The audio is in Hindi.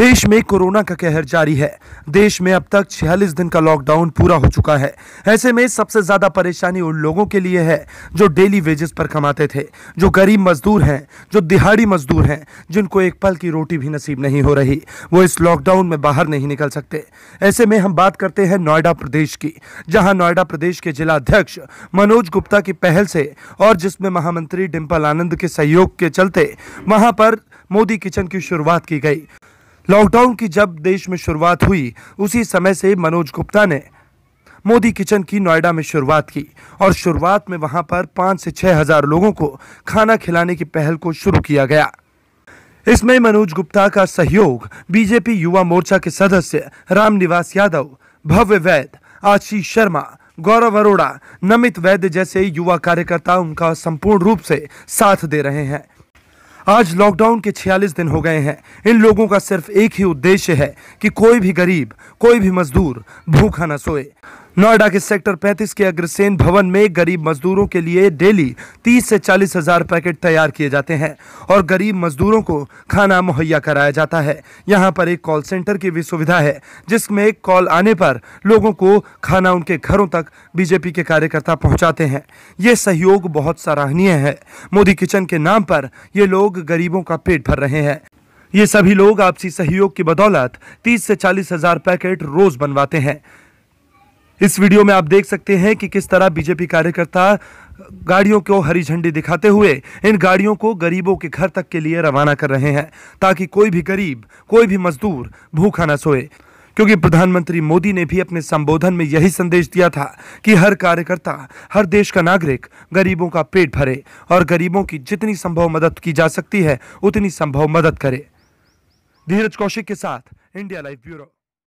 देश में कोरोना का कहर जारी है देश में अब तक छियालीस दिन का लॉकडाउन पूरा हो चुका है ऐसे में सबसे ज्यादा परेशानी उन लोगों के लिए है जो डेली वेजेस पर कमाते थे जो गरीब मजदूर हैं जो दिहाड़ी मजदूर हैं जिनको एक पल की रोटी भी नसीब नहीं हो रही वो इस लॉकडाउन में बाहर नहीं निकल सकते ऐसे में हम बात करते हैं नोएडा प्रदेश की जहाँ नोएडा प्रदेश के जिला अध्यक्ष मनोज गुप्ता की पहल से और जिसमें महामंत्री डिम्पल आनंद के सहयोग के चलते वहां पर मोदी किचन की शुरुआत की गई लॉकडाउन की जब देश में शुरुआत हुई उसी समय से मनोज गुप्ता ने मोदी किचन की नोएडा में शुरुआत की और शुरुआत में वहां पर पांच से छह हज़ार लोगों को खाना खिलाने की पहल को शुरू किया गया इसमें मनोज गुप्ता का सहयोग बीजेपी युवा मोर्चा के सदस्य रामनिवास यादव भव्य वैद आशीष शर्मा गौरव अरोड़ा नमित वैद्य जैसे युवा कार्यकर्ता उनका संपूर्ण रूप से साथ दे रहे हैं आज लॉकडाउन के 46 दिन हो गए हैं इन लोगों का सिर्फ एक ही उद्देश्य है कि कोई भी गरीब कोई भी मजदूर भूखा न सोए नोएडा के सेक्टर 35 के अग्रसेन भवन में गरीब मजदूरों के लिए डेली 30 से चालीस हजार पैकेट तैयार किए जाते हैं और गरीब मजदूरों को खाना मुहैया कराया जाता है यहाँ पर एक कॉल सेंटर की भी सुविधा है जिसमें एक कॉल आने पर लोगों को खाना उनके घरों तक बीजेपी के कार्यकर्ता पहुँचाते हैं ये सहयोग बहुत सराहनीय है मोदी किचन के नाम पर ये लोग गरीबों का पेट भर रहे हैं ये सभी लोग आपसी सहयोग की बदौलत 30 से चालीस हजार पैकेट रोज बनवाते हैं इस वीडियो में आप देख सकते हैं कि किस तरह बीजेपी कार्यकर्ता गाड़ियों को हरी झंडी दिखाते हुए इन गाड़ियों को गरीबों के घर तक के लिए रवाना कर रहे हैं ताकि कोई भी गरीब कोई भी मजदूर भूखा न सोए क्योंकि प्रधानमंत्री मोदी ने भी अपने संबोधन में यही संदेश दिया था कि हर कार्यकर्ता हर देश का नागरिक गरीबों का पेट भरे और गरीबों की जितनी संभव मदद की जा सकती है उतनी संभव मदद करे धीरज कौशिक के साथ इंडिया लाइव ब्यूरो